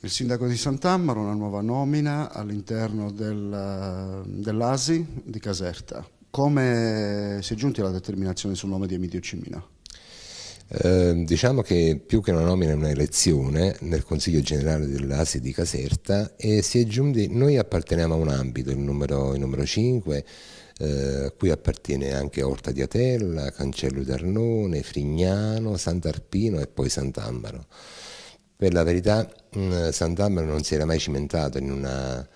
Il sindaco di Sant'Ammaro, una nuova nomina all'interno del, eh, dell'ASI di Caserta. Come si è giunti alla determinazione sul nome di Emidio Cimina? Eh, diciamo che più che una nomina è una elezione nel Consiglio Generale dell'ASI di Caserta e si è giunti, noi apparteniamo a un ambito, il numero, il numero 5, eh, a cui appartiene anche Orta di Atella, Cancello d'Arnone, Frignano, Sant'Arpino e poi Sant'Ambaro. Per la verità mm, Sant'Ambra non si era mai cimentato in una,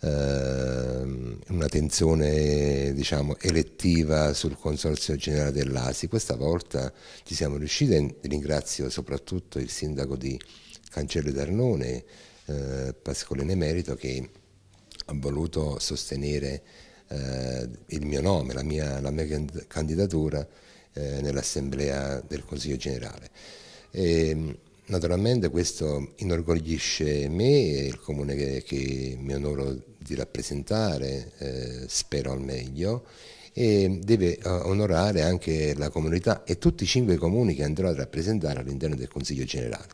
eh, una tensione diciamo, elettiva sul Consorzio Generale dell'ASI. Questa volta ci siamo riusciti e ringrazio soprattutto il sindaco di Cancello d'Arnone, eh, Pascolino Emerito, che ha voluto sostenere eh, il mio nome, la mia, la mia candidatura eh, nell'Assemblea del Consiglio Generale. E, ehm, Naturalmente questo inorgoglisce me e il comune che, che mi onoro di rappresentare, eh, spero al meglio, e deve eh, onorare anche la comunità e tutti i cinque comuni che andrò a rappresentare all'interno del Consiglio Generale.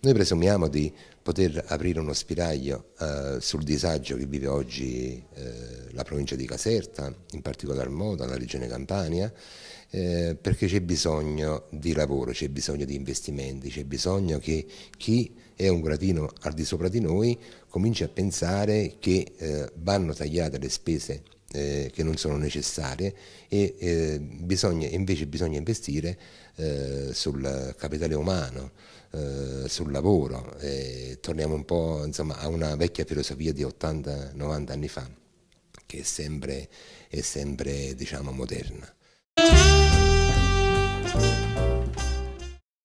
Noi presumiamo di poter aprire uno spiraglio eh, sul disagio che vive oggi eh, la provincia di Caserta, in particolar modo la regione Campania, eh, perché c'è bisogno di lavoro, c'è bisogno di investimenti, c'è bisogno che chi è un gradino al di sopra di noi cominci a pensare che eh, vanno tagliate le spese eh, che non sono necessarie e eh, bisogna, invece bisogna investire eh, sul capitale umano, eh, sul lavoro. Eh, torniamo un po' insomma, a una vecchia filosofia di 80-90 anni fa che è sempre, è sempre diciamo, moderna.